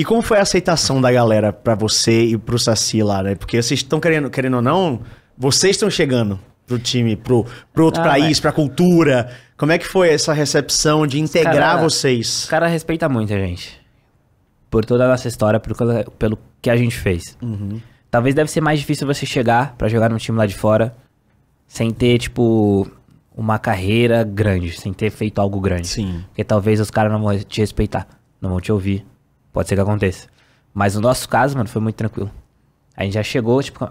E como foi a aceitação da galera para você e pro Saci lá, né? Porque vocês estão querendo, querendo ou não, vocês estão chegando pro time, pro, pro outro ah, país, pra cultura. Como é que foi essa recepção de integrar cara, vocês? O cara respeita muito a gente. Por toda a nossa história, por, pelo que a gente fez. Uhum. Talvez deve ser mais difícil você chegar para jogar num time lá de fora sem ter, tipo, uma carreira grande, sem ter feito algo grande. Sim. Porque talvez os caras não vão te respeitar, não vão te ouvir, Pode ser que aconteça. Mas no nosso caso, mano, foi muito tranquilo. A gente já chegou, tipo,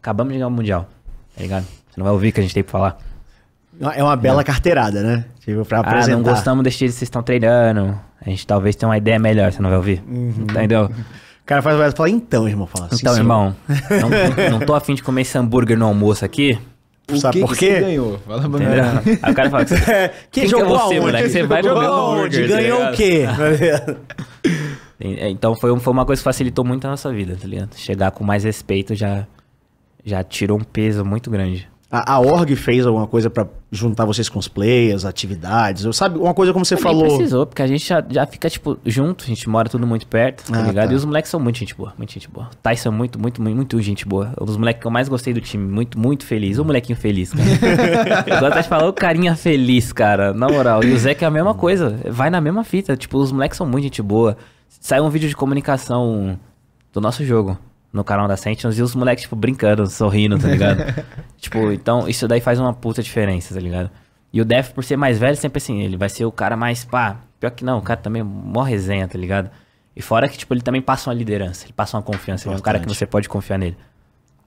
acabamos de ganhar o Mundial. Tá ligado? Você não vai ouvir o que a gente tem pra falar. É uma bela carteirada, né? Tipo, pra apresentar. Ah, não gostamos desse jeito que vocês estão treinando. A gente talvez tenha uma ideia melhor, você não vai ouvir. Uhum. Entendeu? O cara faz o e fala, então, irmão, fala assim. Então, sim, irmão, não, não tô afim de comer esse hambúrguer no almoço aqui. O Sabe que por quê? Que ganhou? Fala A Aí o cara fala, que, que é jogou que é você, aonde? moleque? Você vai jogar o hambúrguer. Tá ganhou o quê? É, então foi, foi uma coisa que facilitou muito a nossa vida, tá ligado? Chegar com mais respeito já, já tirou um peso muito grande. A, a org fez alguma coisa para juntar vocês com os players, atividades? Eu, sabe, uma coisa como você falou. precisou, porque a gente já, já, fica, tipo, junto, a gente mora tudo muito perto, tá ah, ligado? Tá. E os moleques são muito gente boa, muito gente boa. O Tyson é muito, muito, muito, muito gente boa. Um dos moleques que eu mais gostei do time, muito, muito feliz. O molequinho feliz, cara. eu gosto tá de falar o carinha feliz, cara, na moral. E o Zé que é a mesma coisa, vai na mesma fita. Tipo, os moleques são muito gente boa. Saiu um vídeo de comunicação do nosso jogo no canal da Sentinels e os moleques, tipo, brincando, sorrindo, tá ligado? tipo, então isso daí faz uma puta diferença, tá ligado? E o Def, por ser mais velho, sempre assim, ele vai ser o cara mais pá. Pior que não, o cara também é morre resenha, tá ligado? E fora que, tipo, ele também passa uma liderança, ele passa uma confiança, ele é um cara que você pode confiar nele.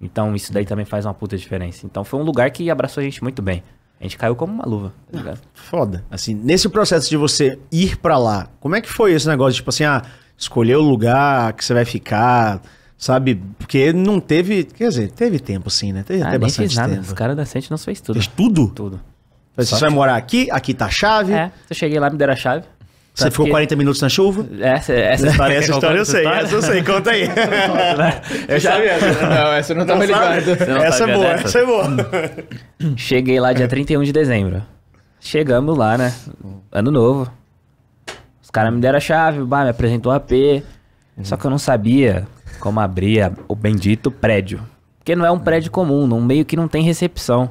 Então isso daí também faz uma puta diferença. Então foi um lugar que abraçou a gente muito bem. A gente caiu como uma luva, tá ligado? Foda. Assim, nesse processo de você ir para lá, como é que foi esse negócio? Tipo assim, ah, escolher o lugar que você vai ficar, sabe? Porque não teve, quer dizer, teve tempo sim, né? Teve ah, até bastante tempo. Os caras da Sente nós fez tudo. Fez tudo? Tudo. Você vai morar aqui, aqui tá a chave. É, eu cheguei lá, me deram a chave. Você Sabe tá, ficou que... 40 minutos na chuva? Essa, essa história, essa história eu sei, essa eu sei, conta aí. eu sabia, tá- tá vi não, essa eu não tava ligado. Essa é boa, essa é boa. Cheguei lá dia 31 de dezembro. Chegamos lá, né? Ano novo. Os caras me deram a chave, bah, me apresentou o AP. Uhum. Só que eu não sabia como abrir o bendito prédio. Porque não é um prédio comum, num meio que não tem recepção.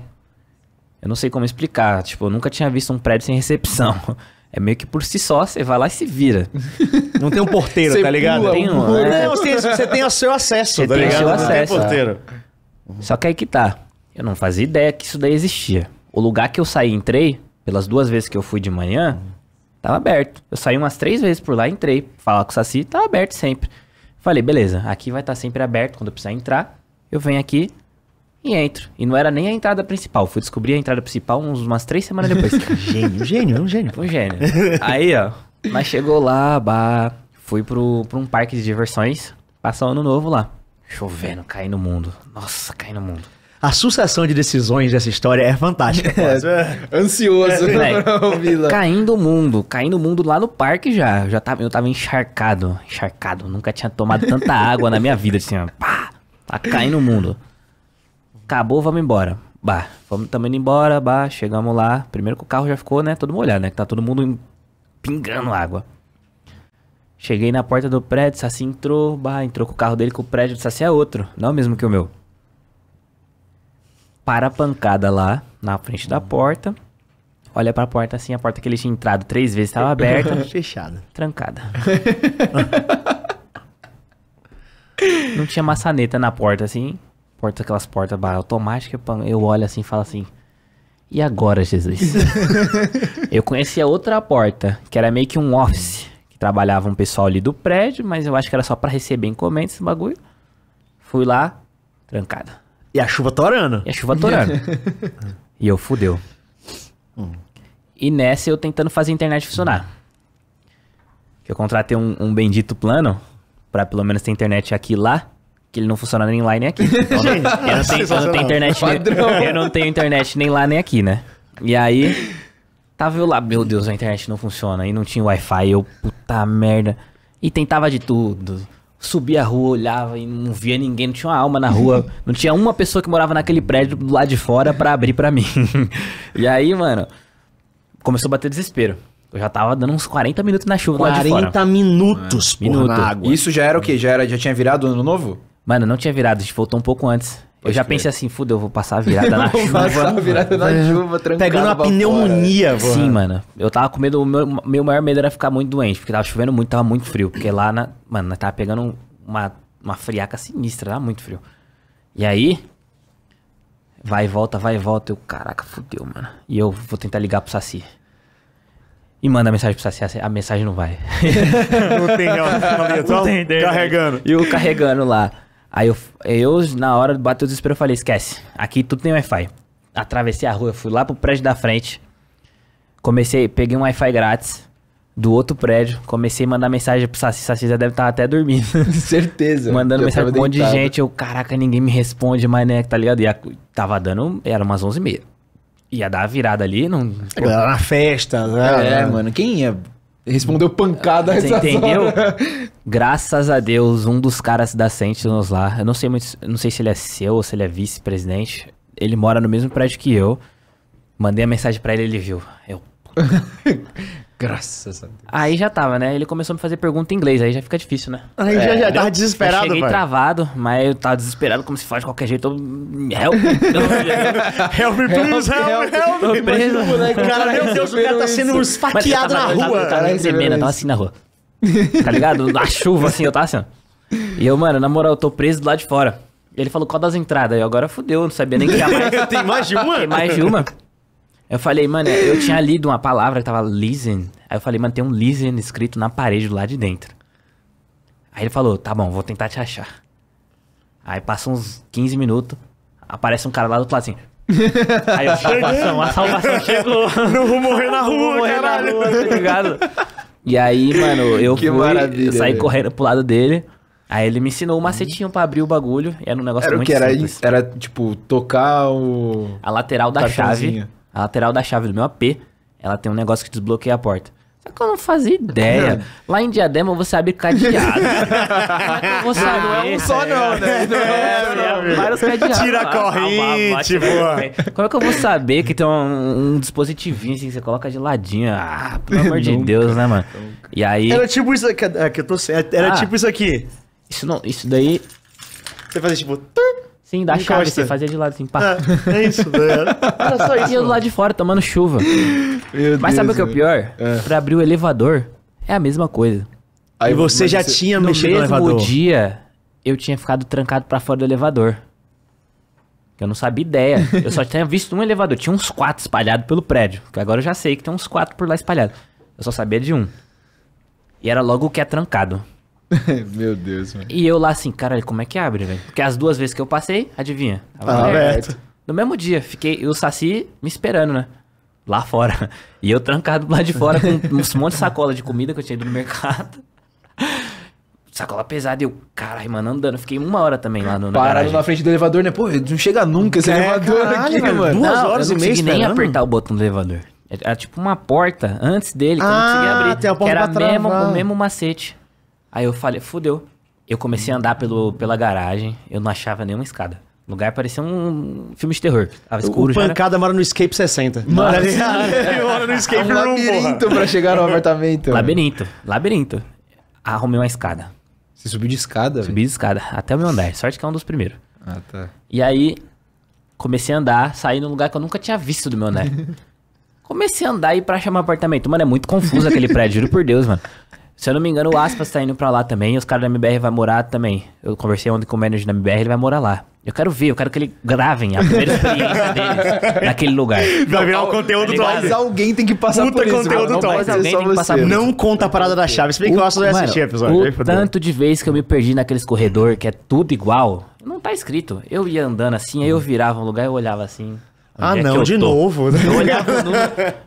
Eu não sei como explicar, tipo, eu nunca tinha visto um prédio sem recepção. É meio que por si só, você vai lá e se vira. Não tem um porteiro, tá ligado? Pula, tem um, pula. É... Não, você, você tem o seu acesso, você tá tem o Seu acesso, tem porteiro. É. Só que aí que tá. Eu não fazia ideia que isso daí existia. O lugar que eu saí e entrei, pelas duas vezes que eu fui de manhã, tava aberto. Eu saí umas três vezes por lá, entrei, falar com o Saci, tava aberto sempre. Falei, beleza, aqui vai estar tá sempre aberto quando eu precisar entrar. Eu venho aqui, e entro. E não era nem a entrada principal. Fui descobrir a entrada principal uns, umas três semanas depois. gênio, gênio gênio, um gênio. Um gênio. Aí, ó. Mas chegou lá, bah, fui pro, pra um parque de diversões, passar o ano novo lá. Chovendo, caí no mundo. Nossa, caí no mundo. A sucessão de decisões dessa história é fantástica. É, ansioso é, Caindo o mundo, caindo o mundo lá no parque já. já tava, eu tava encharcado, encharcado. Nunca tinha tomado tanta água na minha vida, assim, ó. Pá, tá caindo o mundo acabou, vamos embora. Bah, vamos também embora, bah, chegamos lá. Primeiro que o carro já ficou, né, todo molhado, né, que tá todo mundo pingando água. Cheguei na porta do prédio, Saci entrou, bah, entrou com o carro dele, que o prédio do Saci é outro, não é o mesmo que o meu. Para a pancada lá, na frente da porta, olha pra porta assim, a porta que ele tinha entrado três vezes estava aberta. Fechada. Trancada. não tinha maçaneta na porta assim, aquelas portas barra automática, eu olho assim e falo assim, e agora, Jesus? eu conhecia outra porta, que era meio que um office, que trabalhava um pessoal ali do prédio, mas eu acho que era só para receber encomendas, esse bagulho. Fui lá, trancado. E a chuva torando. E a chuva torando. e eu fudeu. Hum. E nessa eu tentando fazer a internet funcionar. Eu contratei um, um bendito plano para pelo menos ter internet aqui e lá que ele não funciona nem lá nem aqui. Então, eu, não tenho, eu, não tenho, internet. Nem, eu não tenho internet nem lá nem aqui, né? E aí, tava eu lá, meu Deus, a internet não funciona. E não tinha Wi-Fi, eu, puta merda. E tentava de tudo. Subia a rua, olhava e não via ninguém, não tinha uma alma na rua. não tinha uma pessoa que morava naquele prédio do lado de fora para abrir para mim. e aí, mano, começou a bater desespero. Eu já tava dando uns 40 minutos na chuva 40 lá de fora. 40 minutos, é. Porra, Minuto. Isso já era o quê? Já, era, já tinha virado ano novo? Mano, não tinha virado, a gente voltou um pouco antes. Eu já pensei assim, fudeu, eu vou passar a virada na chuva. Passar a virada na chuva, tranquilo. Pegando uma pneumonia, mano. Sim, mano. Eu tava com medo, o meu, meu maior medo era ficar muito doente, porque tava chovendo muito, tava muito frio. Porque lá, na, mano, tava pegando uma, uma friaca sinistra, tava muito frio. E aí, vai e volta, vai e volta. Eu, caraca, fudeu, mano. E eu vou tentar ligar pro Saci. E manda a mensagem pro Saci, a mensagem não vai. não tem, não. não tem, carregando. E eu carregando lá. Aí eu, eu na hora bater o desespero, eu falei, esquece, aqui tudo tem Wi-Fi. Atravessei a rua, fui lá pro prédio da frente, comecei, peguei um Wi-Fi grátis do outro prédio, comecei a mandar mensagem pro Saci, Saci já deve estar tá até dormindo. Certeza. Mandando mensagem pra um monte de gente, eu, caraca, ninguém me responde mais, né, tá ligado? E a, tava dando, era umas 11h30 ia dar a virada ali. Não... A na festa, né? É, né, mano. Quem ia Respondeu pancada Você entendeu? Graças a Deus, um dos caras da Sentinels lá, eu não sei muito, não sei se ele é seu ou se ele é vice-presidente, ele mora no mesmo prédio que eu. Mandei a mensagem para ele, ele viu. Eu Graças a Deus. Aí já tava, né? Ele começou a me fazer pergunta em inglês, aí já fica difícil, né? Aí já, já é, tava desesperado, eu cheguei pai. travado, mas eu tava desesperado, como se faz de qualquer jeito. Eu... Help, help me, please, help, help, help. help. Preso. Cara, meu Deus, o cara tá sendo esfaqueado na rua. Eu tava tremendo, eu tava assim na rua. Tá ligado? Na chuva, assim, eu tava assim, ó. E eu, mano, na moral, eu tô preso do lado de fora. Ele falou qual das entradas. Eu agora fudeu, eu não sabia nem que tinha mais. Tem mais de uma? Tem mais de uma. Eu falei, mano, eu tinha lido uma palavra que tava listen. Aí eu falei, mano, tem um listen escrito na parede lá de dentro. Aí ele falou, tá bom, vou tentar te achar. Aí passa uns 15 minutos, aparece um cara lá do outro lado assim. Aí a salvação, a salvação chegou. Não vou morrer na rua, vou morrer caralho. Na rua, tá ligado? E aí, mano, eu que fui, saí correndo pro lado dele. Aí ele me ensinou o um macetinho pra abrir o bagulho. era um negócio era muito o que? Era, simples. era, tipo, tocar o... A lateral da chave a lateral da chave do meu AP, ela tem um negócio que desbloqueia a porta. Só que eu não fazia ideia. Lá em Diadema você abre cadeado. não é um só, não, né? Não é, é, é, vários cadeados. Tira a ah, tá, corrente, pô. Né? Como é que eu vou saber que tem um, um dispositivinho assim que você coloca de ladinho? Ah, pelo amor de Deus, né, mano? E aí. Era tipo isso aqui. É, que eu tô Era ah. tipo isso aqui. Isso não, isso daí. Você fazia tipo. Tum. Sim, da chave, você fazia de lado assim, pá. É, é isso, velho. Né? Era só isso. E eu do lado de fora, tomando chuva. Meu Mas Deus, sabe o que é o pior? É. Pra abrir o elevador, é a mesma coisa. Aí e você já você... tinha no mexido no elevador? No dia, eu tinha ficado trancado pra fora do elevador. Eu não sabia ideia. Eu só tinha visto um elevador. Tinha uns quatro espalhados pelo prédio. Que agora eu já sei que tem uns quatro por lá espalhados. Eu só sabia de um. E era logo o que é trancado. Meu Deus, mano. E eu lá assim, caralho, como é que abre, velho? Porque as duas vezes que eu passei, adivinha? Tava ah, tá aberto. No mesmo dia, fiquei eu o Saci me esperando, né? Lá fora. E eu trancado lá de fora com um monte de sacola de comida que eu tinha ido no mercado. Sacola pesada e eu, caralho, mano, andando. Fiquei uma hora também lá no. Parado na, frente do elevador, né? Pô, não chega nunca esse é, elevador caralho, aqui, mano. mano. Duas não, horas e meia. Eu não consegui nem esperando. apertar o botão do elevador. Era é, é tipo uma porta antes dele, que ah, eu não conseguia ah, abrir. Tem a porta que era mesmo, o mesmo macete. Aí eu falei, fudeu. Eu comecei a andar pelo, pela garagem, eu não achava nenhuma escada. O lugar parecia um filme de terror. Tava escuro o né? Pancada era... mora no Escape 60. Mora, no é Escape um Labirinto pra chegar no apartamento. Labirinto, labirinto. Arrumei uma escada. Você subiu de escada? Subi véio. de escada, até o meu andar. Sorte que é um dos primeiros. Ah, tá. E aí, comecei a andar, saí num lugar que eu nunca tinha visto do meu andar. comecei a andar e pra chamar apartamento. Mano, é muito confuso aquele prédio, juro por Deus, mano. Se eu não me engano, o Aspas tá indo pra lá também. E os caras da MBR vai morar também. Eu conversei ontem com o manager da MBR, ele vai morar lá. Eu quero ver, eu quero que ele gravem a primeira experiência deles naquele lugar. Vai virar o conteúdo top. Mas alguém tem que passar Puta por isso. Conteúdo Mas alguém tem que passar por Não conta a parada da chave. Se bem que eu acho que assistir o episódio. O tanto de vez que eu me perdi naqueles corredor que é tudo igual, não tá escrito. Eu ia andando assim, aí eu virava um lugar e olhava assim ah, é não, de tô? novo. Né? Eu olhava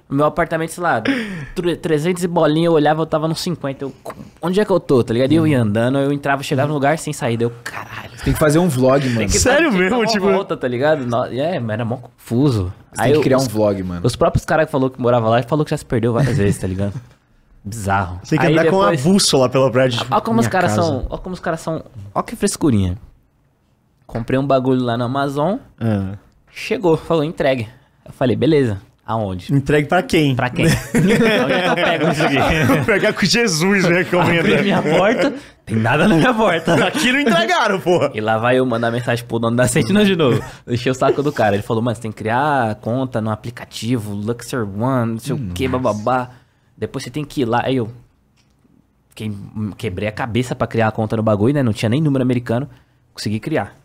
no meu apartamento, sei lá, 300 e bolinha, eu olhava, eu tava no 50. Eu, onde é que eu tô, tá ligado? E eu ia andando, eu entrava, chegava no lugar sem saída. Eu, caralho. Você tem que fazer um vlog, mano. Sério tipo mesmo, tipo. Volta, tá ligado? É, era mó confuso. Você Aí tem que eu, criar os, um vlog, mano. Os próprios caras que falou que morava lá, falou que já se perdeu várias vezes, tá ligado? Bizarro. Você tem que Aí andar depois, com a bússola pela prédio. Olha como os caras são. Olha como os caras são. Olha que frescurinha. Comprei um bagulho lá na Amazon. Ah. Chegou, falou entregue. Eu falei, beleza. Aonde? Entregue pra quem? Pra quem? Onde eu pego isso aqui? Pegar com Jesus, né? Que eu Abri minha porta, tem nada na minha porta. Aqui não entregaram, porra. E lá vai eu mandar mensagem pro dono da Sentinel de novo. Deixei o saco do cara. Ele falou, mano, você tem que criar conta no aplicativo, Luxor One, não sei hum, o que, bababá. Depois você tem que ir lá. Aí eu quebrei a cabeça pra criar a conta no bagulho, né? Não tinha nem número americano. Consegui criar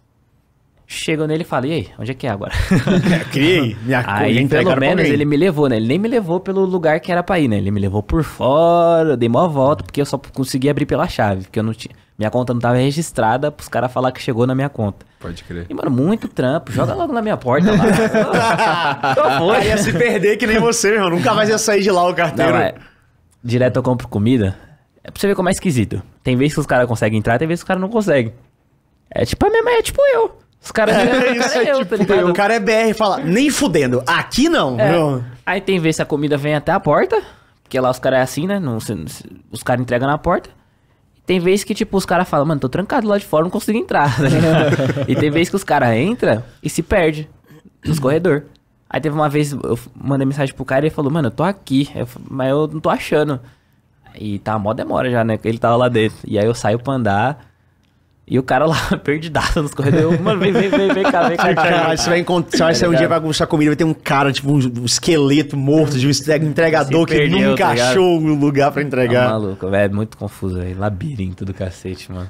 chego nele e falo, e aí, onde é que é agora? É, Criei, me Aí, pelo menos, ele me levou, né? Ele nem me levou pelo lugar que era pra ir, né? Ele me levou por fora, eu dei mó volta, porque eu só consegui abrir pela chave, porque eu não tinha. Minha conta não tava registrada pros caras falar que chegou na minha conta. Pode crer. E, mano, muito trampo. Joga logo na minha porta lá. foi. Aí ia se perder que nem você, irmão. Nunca mais ia sair de lá o carteiro. Não, é, direto eu compro comida. É pra você ver como é esquisito. Tem vezes que os caras conseguem entrar, tem vezes que os caras não conseguem. É tipo a minha mãe, é tipo eu. Os caras é, ah, isso, é, é eu, tipo, tá ligado? O cara é BR e fala, nem fudendo, aqui não. É. não. Aí tem ver se a comida vem até a porta, porque lá os caras é assim, né? Não, se, os caras entregam na porta. Tem vezes que, tipo, os caras falam, mano, tô trancado lá de fora, não consigo entrar. e tem vezes que os caras entram e se perde nos corredor. Aí teve uma vez, eu mandei mensagem pro cara e ele falou, mano, eu tô aqui, eu, mas eu não tô achando. E tá mó demora já, né? Ele tava lá dentro. E aí eu saio pra andar... E o cara lá, perdidaço nos corredores. Mano, vem, vem, vem, vem cá, vem cá. Cara, você vai encontrar, você tá um dia vai puxar comida, vai ter um cara, tipo, um esqueleto morto de um entregador perdeu, que tá nunca tá achou um lugar pra tá entregar. Tá maluco, velho. É muito confuso, aí Labirinto do cacete, mano.